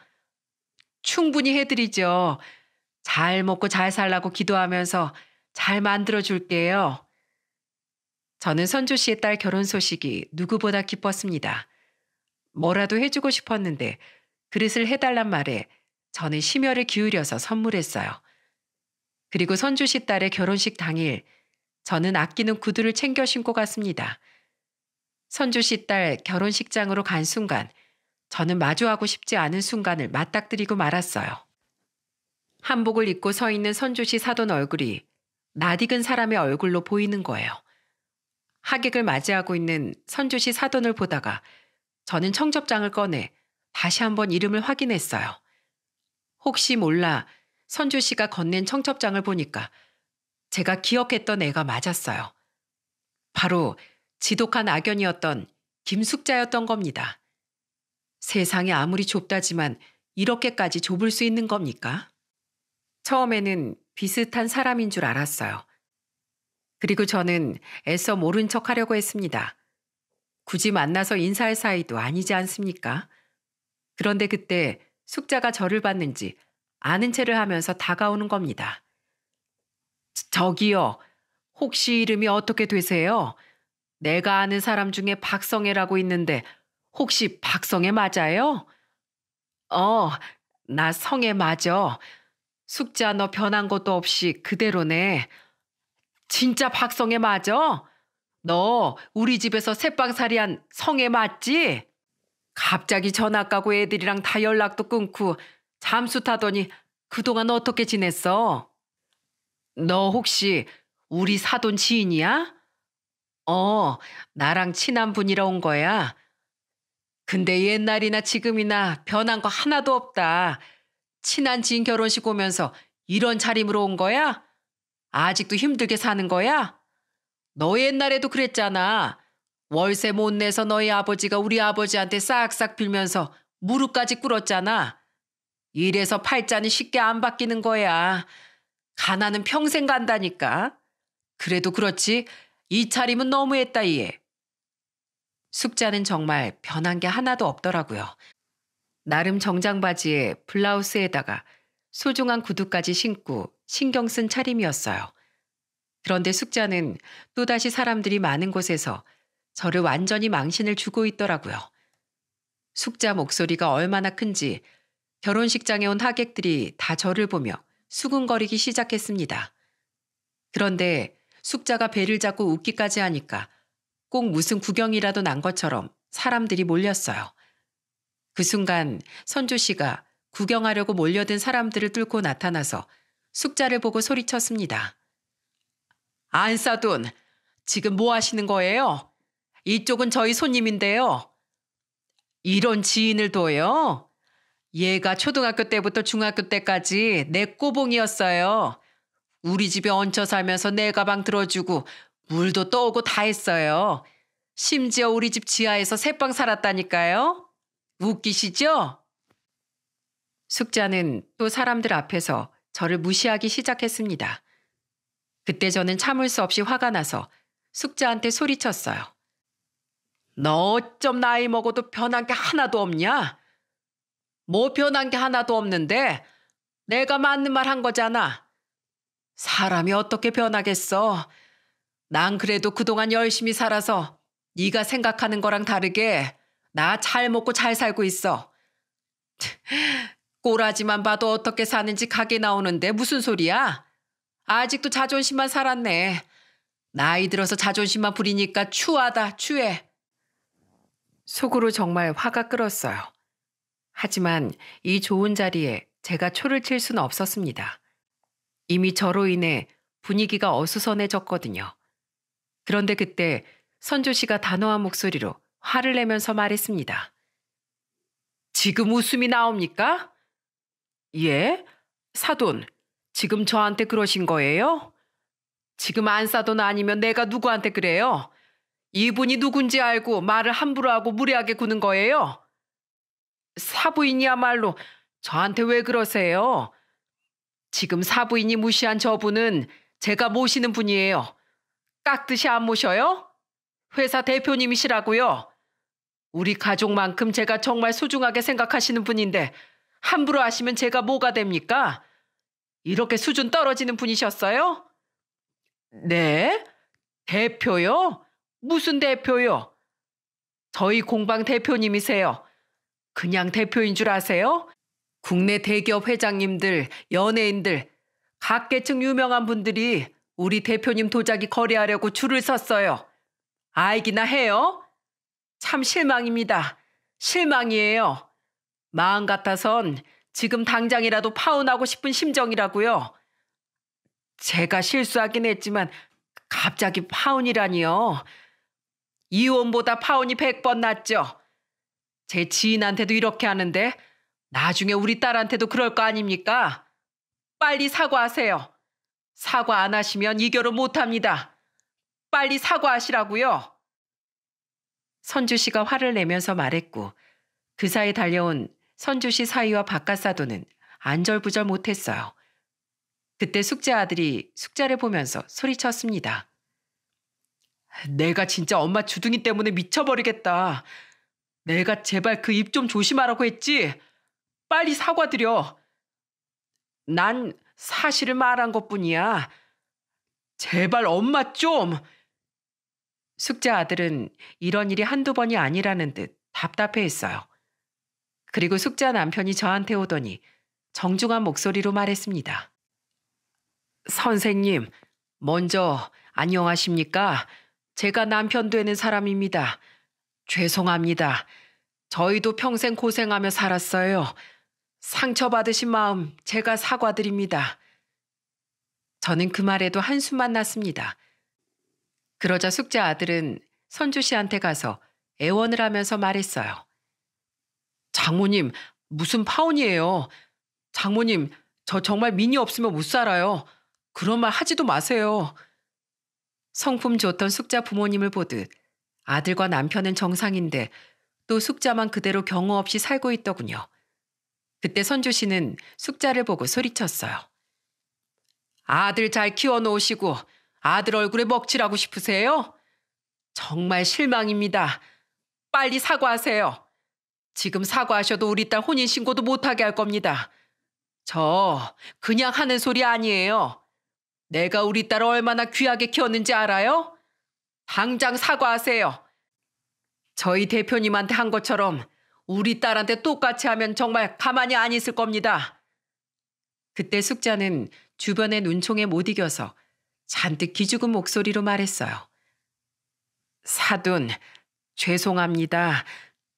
충분히 해드리죠. 잘 먹고 잘 살라고 기도하면서 잘 만들어줄게요. 저는 선조 씨의 딸 결혼 소식이 누구보다 기뻤습니다. 뭐라도 해주고 싶었는데 그릇을 해달란 말에 저는 심혈을 기울여서 선물했어요. 그리고 선주 씨 딸의 결혼식 당일 저는 아끼는 구두를 챙겨 신고 갔습니다. 선주 씨 딸 결혼식장으로 간 순간 저는 마주하고 싶지 않은 순간을 맞닥뜨리고 말았어요. 한복을 입고 서 있는 선주 씨 사돈 얼굴이 낯익은 사람의 얼굴로 보이는 거예요. 하객을 맞이하고 있는 선주 씨 사돈을 보다가 저는 청첩장을 꺼내 다시 한번 이름을 확인했어요. 혹시 몰라 선주 씨가 건넨 청첩장을 보니까 제가 기억했던 애가 맞았어요. 바로 지독한 악연이었던 김숙자였던 겁니다. 세상이 아무리 좁다지만 이렇게까지 좁을 수 있는 겁니까? 처음에는 비슷한 사람인 줄 알았어요. 그리고 저는 애써 모른 척 하려고 했습니다. 굳이 만나서 인사할 사이도 아니지 않습니까? 그런데 그때 숙자가 저를 봤는지 아는 채를 하면서 다가오는 겁니다. 저기요. 혹시 이름이 어떻게 되세요? 내가 아는 사람 중에 박성애라고 있는데 혹시 박성애 맞아요? 어, 나 성애 맞아. 숙자 너 변한 것도 없이 그대로네. 진짜 박성애 맞아? 너 우리 집에서 새빵살이한 성애 맞지? 갑자기 전학 가고 애들이랑 다 연락도 끊고 잠수 타더니 그동안 어떻게 지냈어? 너 혹시 우리 사돈 지인이야? 어, 나랑 친한 분이라 온 거야. 근데 옛날이나 지금이나 변한 거 하나도 없다. 친한 지인 결혼식 오면서 이런 차림으로 온 거야? 아직도 힘들게 사는 거야? 너 옛날에도 그랬잖아. 월세 못 내서 너희 아버지가 우리 아버지한테 싹싹 빌면서 무릎까지 꿇었잖아. 이래서 팔자는 쉽게 안 바뀌는 거야. 가나는 평생 간다니까. 그래도 그렇지 이 차림은 너무했다 이에. 숙자는 정말 변한 게 하나도 없더라고요. 나름 정장 바지에 블라우스에다가 소중한 구두까지 신고 신경 쓴 차림이었어요. 그런데 숙자는 또다시 사람들이 많은 곳에서 저를 완전히 망신을 주고 있더라고요. 숙자 목소리가 얼마나 큰지 결혼식장에 온 하객들이 다 저를 보며 수근거리기 시작했습니다. 그런데 숙자가 배를 잡고 웃기까지 하니까 꼭 무슨 구경이라도 난 것처럼 사람들이 몰렸어요. 그 순간 선조 씨가 구경하려고 몰려든 사람들을 뚫고 나타나서 숙자를 보고 소리쳤습니다. 안싸돈, 지금 뭐 하시는 거예요? 이쪽은 저희 손님인데요. 이런 지인을 둬요? 얘가 초등학교 때부터 중학교 때까지 내 꼬봉이었어요. 우리 집에 얹혀 살면서 내 가방 들어주고 물도 떠오고 다 했어요. 심지어 우리 집 지하에서 새빵 살았다니까요. 웃기시죠? 숙자는 또 사람들 앞에서 저를 무시하기 시작했습니다. 그때 저는 참을 수 없이 화가 나서 숙자한테 소리쳤어요. 너 어쩜 나이 먹어도 변한 게 하나도 없냐? 뭐 변한 게 하나도 없는데 내가 맞는 말 한 거잖아. 사람이 어떻게 변하겠어. 난 그래도 그동안 열심히 살아서 네가 생각하는 거랑 다르게 나 잘 먹고 잘 살고 있어. <laughs> 꼬라지만 봐도 어떻게 사는지 가게 나오는데 무슨 소리야? 아직도 자존심만 살았네. 나이 들어서 자존심만 부리니까 추하다, 추해. 속으로 정말 화가 끓었어요. 하지만 이 좋은 자리에 제가 초를 칠 수는 없었습니다. 이미 저로 인해 분위기가 어수선해졌거든요. 그런데 그때 선조 씨가 단호한 목소리로 화를 내면서 말했습니다. 지금 웃음이 나옵니까? 예? 사돈, 지금 저한테 그러신 거예요? 지금 안 사돈 아니면 내가 누구한테 그래요? 이분이 누군지 알고 말을 함부로 하고 무례하게 구는 거예요? 사부인이야말로 저한테 왜 그러세요? 지금 사부인이 무시한 저분은 제가 모시는 분이에요. 깍듯이 안 모셔요? 회사 대표님이시라고요. 우리 가족만큼 제가 정말 소중하게 생각하시는 분인데 함부로 하시면 제가 뭐가 됩니까? 이렇게 수준 떨어지는 분이셨어요? 네? 대표요? 무슨 대표요? 저희 공방 대표님이세요. 그냥 대표인 줄 아세요? 국내 대기업 회장님들, 연예인들, 각 계층 유명한 분들이 우리 대표님 도자기 거래하려고 줄을 섰어요. 알기나 해요? 참 실망입니다. 실망이에요. 마음 같아선 지금 당장이라도 파혼하고 싶은 심정이라고요. 제가 실수하긴 했지만 갑자기 파혼이라니요. 이혼보다 파혼이 100번 낫죠. 제 지인한테도 이렇게 하는데 나중에 우리 딸한테도 그럴 거 아닙니까? 빨리 사과하세요. 사과 안 하시면 이 결혼 못합니다. 빨리 사과하시라고요. 선주 씨가 화를 내면서 말했고 그 사이 달려온 선주 씨사이와 바깥사도는 안절부절 못했어요. 그때 숙제 아들이 숙자를 보면서 소리쳤습니다. 내가 진짜 엄마 주둥이 때문에 미쳐버리겠다. 내가 제발 그 입 좀 조심하라고 했지. 빨리 사과드려. 난 사실을 말한 것 뿐이야. 제발 엄마 좀! 숙자 아들은 이런 일이 한두 번이 아니라는 듯 답답해 했어요. 그리고 숙자 남편이 저한테 오더니 정중한 목소리로 말했습니다. 선생님, 먼저 안녕하십니까? 제가 남편 되는 사람입니다. 죄송합니다. 저희도 평생 고생하며 살았어요. 상처받으신 마음 제가 사과드립니다. 저는 그 말에도 한숨만 났습니다. 그러자 숙제 아들은 선주 씨한테 가서 애원을 하면서 말했어요. 장모님, 무슨 파혼이에요. 장모님, 저 정말 미니 없으면 못 살아요. 그런 말 하지도 마세요. 성품 좋던 숙자 부모님을 보듯 아들과 남편은 정상인데 또 숙자만 그대로 경호 없이 살고 있더군요. 그때 선주 씨는 숙자를 보고 소리쳤어요. 아들 잘 키워놓으시고 아들 얼굴에 먹칠하고 싶으세요? 정말 실망입니다. 빨리 사과하세요. 지금 사과하셔도 우리 딸 혼인신고도 못하게 할 겁니다. 저 그냥 하는 소리 아니에요. 내가 우리 딸을 얼마나 귀하게 키웠는지 알아요? 당장 사과하세요. 저희 대표님한테 한 것처럼 우리 딸한테 똑같이 하면 정말 가만히 안 있을 겁니다. 그때 숙자는 주변의 눈총에 못 이겨서 잔뜩 기죽은 목소리로 말했어요. 사돈, 죄송합니다.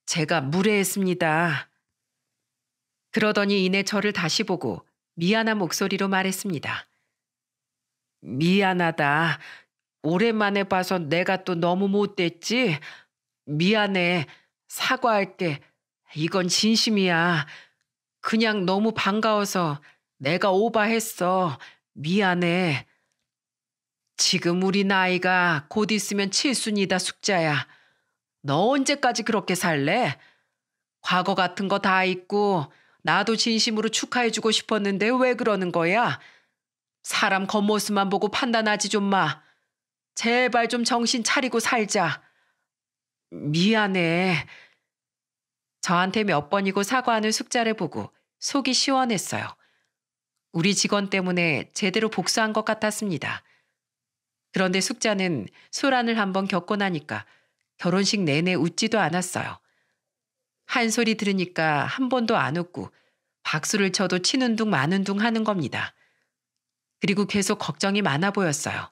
제가 무례했습니다. 그러더니 이내 저를 다시 보고 미안한 목소리로 말했습니다. 미안하다. 오랜만에 봐서 내가 또 너무 못됐지? 미안해. 사과할게. 이건 진심이야. 그냥 너무 반가워서 내가 오바했어. 미안해. 지금 우리 나이가 곧 있으면 칠순이다 숙자야. 너 언제까지 그렇게 살래? 과거 같은 거 다 잊고 나도 진심으로 축하해주고 싶었는데 왜 그러는 거야? 사람 겉모습만 보고 판단하지 좀 마. 제발 좀 정신 차리고 살자. 미안해. 저한테 몇 번이고 사과하는 숙자를 보고 속이 시원했어요. 우리 직원 때문에 제대로 복수한 것 같았습니다. 그런데 숙자는 소란을 한 번 겪고 나니까 결혼식 내내 웃지도 않았어요. 한 소리 들으니까 한 번도 안 웃고 박수를 쳐도 치는 둥 마는 둥 하는 겁니다. 그리고 계속 걱정이 많아 보였어요.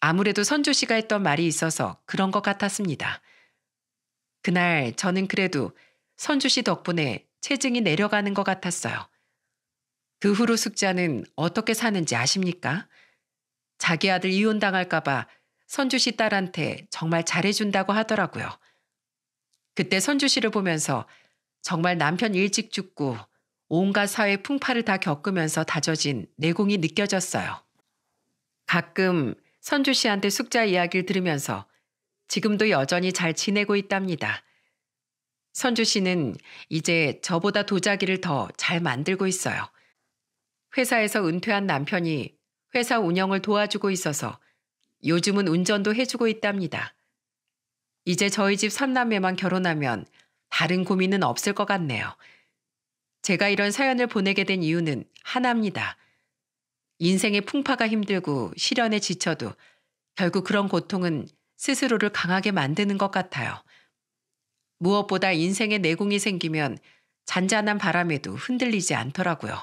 아무래도 선조 씨가 했던 말이 있어서 그런 것 같았습니다. 그날 저는 그래도 선주 씨 덕분에 체증이 내려가는 것 같았어요. 그 후로 숙자는 어떻게 사는지 아십니까? 자기 아들 이혼당할까봐 선주 씨 딸한테 정말 잘해준다고 하더라고요. 그때 선주 씨를 보면서 정말 남편 일찍 죽고 온갖 사회 풍파를 다 겪으면서 다져진 내공이 느껴졌어요. 가끔 선주 씨한테 숙자 이야기를 들으면서 지금도 여전히 잘 지내고 있답니다. 선주 씨는 이제 저보다 도자기를 더 잘 만들고 있어요. 회사에서 은퇴한 남편이 회사 운영을 도와주고 있어서 요즘은 운전도 해주고 있답니다. 이제 저희 집 삼남매만 결혼하면 다른 고민은 없을 것 같네요. 제가 이런 사연을 보내게 된 이유는 하나입니다. 인생의 풍파가 힘들고 시련에 지쳐도 결국 그런 고통은 스스로를 강하게 만드는 것 같아요. 무엇보다 인생의 내공이 생기면 잔잔한 바람에도 흔들리지 않더라고요.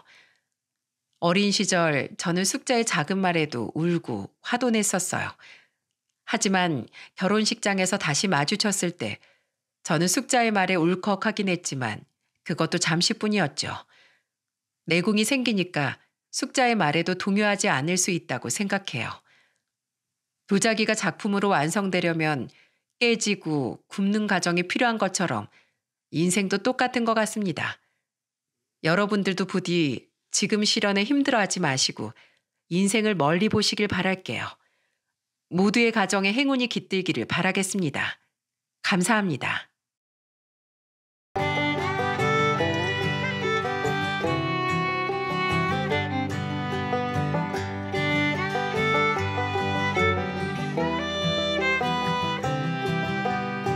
어린 시절 저는 숙자의 작은 말에도 울고 화도 냈었어요. 하지만 결혼식장에서 다시 마주쳤을 때 저는 숙자의 말에 울컥하긴 했지만 그것도 잠시뿐이었죠. 내공이 생기니까 숙자의 말에도 동요하지 않을 수 있다고 생각해요. 도자기가 작품으로 완성되려면 깨지고 굽는 과정이 필요한 것처럼 인생도 똑같은 것 같습니다. 여러분들도 부디 지금 실현에 힘들어하지 마시고 인생을 멀리 보시길 바랄게요. 모두의 가정에 행운이 깃들기를 바라겠습니다. 감사합니다.